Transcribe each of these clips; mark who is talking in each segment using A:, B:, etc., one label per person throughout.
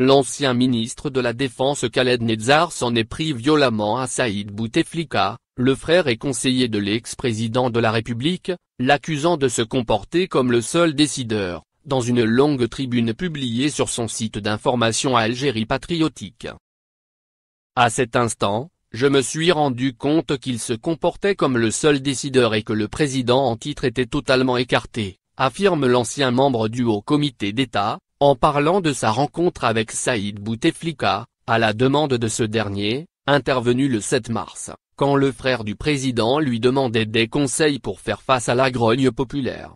A: L'ancien ministre de la Défense Khaled Nezar s'en est pris violemment à Saïd Bouteflika, le frère et conseiller de l'ex-président de la République, l'accusant de se comporter comme le seul décideur, dans une longue tribune publiée sur son site d'information Algérie Patriotique. À cet instant, je me suis rendu compte qu'il se comportait comme le seul décideur et que le président en titre était totalement écarté, affirme l'ancien membre du Haut Comité d'État, en parlant de sa rencontre avec Saïd Bouteflika, à la demande de ce dernier, intervenu le 7 mars, quand le frère du président lui demandait des conseils pour faire face à la grogne populaire.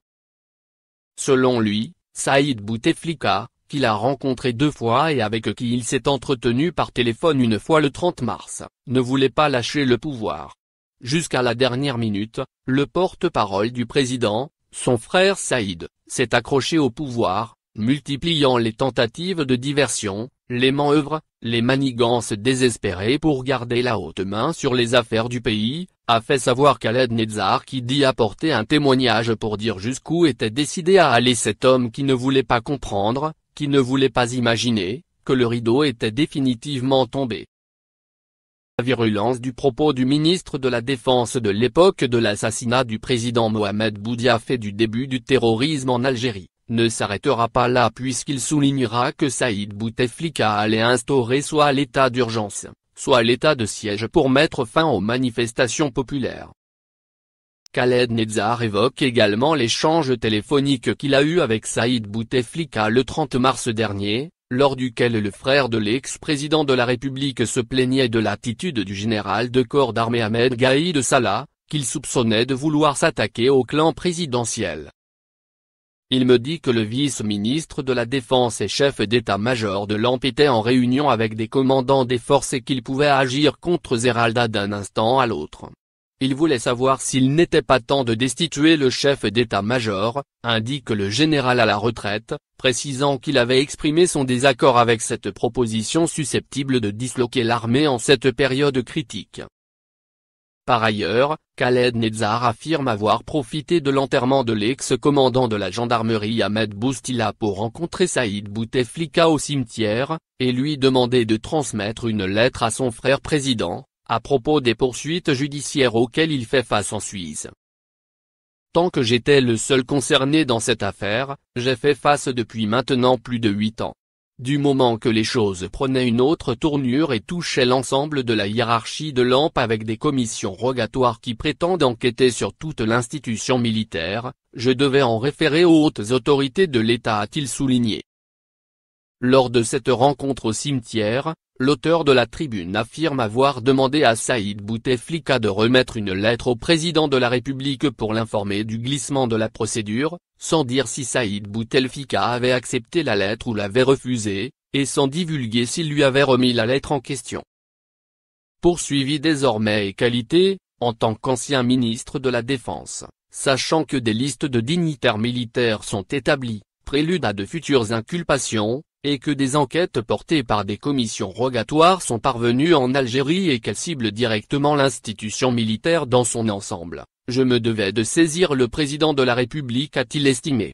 A: Selon lui, Saïd Bouteflika, qu'il a rencontré deux fois et avec qui il s'est entretenu par téléphone une fois le 30 mars, ne voulait pas lâcher le pouvoir. Jusqu'à la dernière minute, le porte-parole du président, son frère Saïd, s'est accroché au pouvoir, multipliant les tentatives de diversion, les manœuvres, les manigances désespérées pour garder la haute main sur les affaires du pays, a fait savoir Khaled Nezar qui dit apporter un témoignage pour dire jusqu'où était décidé à aller cet homme qui ne voulait pas comprendre, qui ne voulait pas imaginer, que le rideau était définitivement tombé. La virulence du propos du ministre de la Défense de l'époque de l'assassinat du président Mohamed Boudia fait du début du terrorisme en Algérie ne s'arrêtera pas là puisqu'il soulignera que Saïd Bouteflika allait instaurer soit l'état d'urgence, soit l'état de siège pour mettre fin aux manifestations populaires. Khaled Nezar évoque également l'échange téléphonique qu'il a eu avec Saïd Bouteflika le 30 mars dernier, lors duquel le frère de l'ex-président de la République se plaignait de l'attitude du général de corps d'armée Ahmed Gaïd Salah, qu'il soupçonnait de vouloir s'attaquer au clan présidentiel. Il me dit que le vice-ministre de la Défense et chef d'état-major de l'AMP était en réunion avec des commandants des forces et qu'il pouvait agir contre Zeralda d'un instant à l'autre. Il voulait savoir s'il n'était pas temps de destituer le chef d'état-major, indique le général à la retraite, précisant qu'il avait exprimé son désaccord avec cette proposition susceptible de disloquer l'armée en cette période critique. Par ailleurs, Khaled Nezar affirme avoir profité de l'enterrement de l'ex-commandant de la gendarmerie Ahmed Boustila pour rencontrer Saïd Bouteflika au cimetière, et lui demander de transmettre une lettre à son frère président, à propos des poursuites judiciaires auxquelles il fait face en Suisse. Tant que j'étais le seul concerné dans cette affaire, j'ai fait face depuis maintenant plus de huit ans du moment que les choses prenaient une autre tournure et touchaient l'ensemble de la hiérarchie de l'AMP avec des commissions rogatoires qui prétendent enquêter sur toute l'institution militaire, je devais en référer aux hautes autorités de l'État a-t-il souligné. Lors de cette rencontre au cimetière, l'auteur de la tribune affirme avoir demandé à Saïd Bouteflika de remettre une lettre au président de la République pour l'informer du glissement de la procédure, sans dire si Saïd Bouteflika avait accepté la lettre ou l'avait refusée, et sans divulguer s'il lui avait remis la lettre en question. Poursuivi désormais et qualité, en tant qu'ancien ministre de la Défense, sachant que des listes de dignitaires militaires sont établies, prélude à de futures inculpations, et que des enquêtes portées par des commissions rogatoires sont parvenues en Algérie et qu'elles ciblent directement l'institution militaire dans son ensemble, je me devais de saisir le président de la République a-t-il estimé.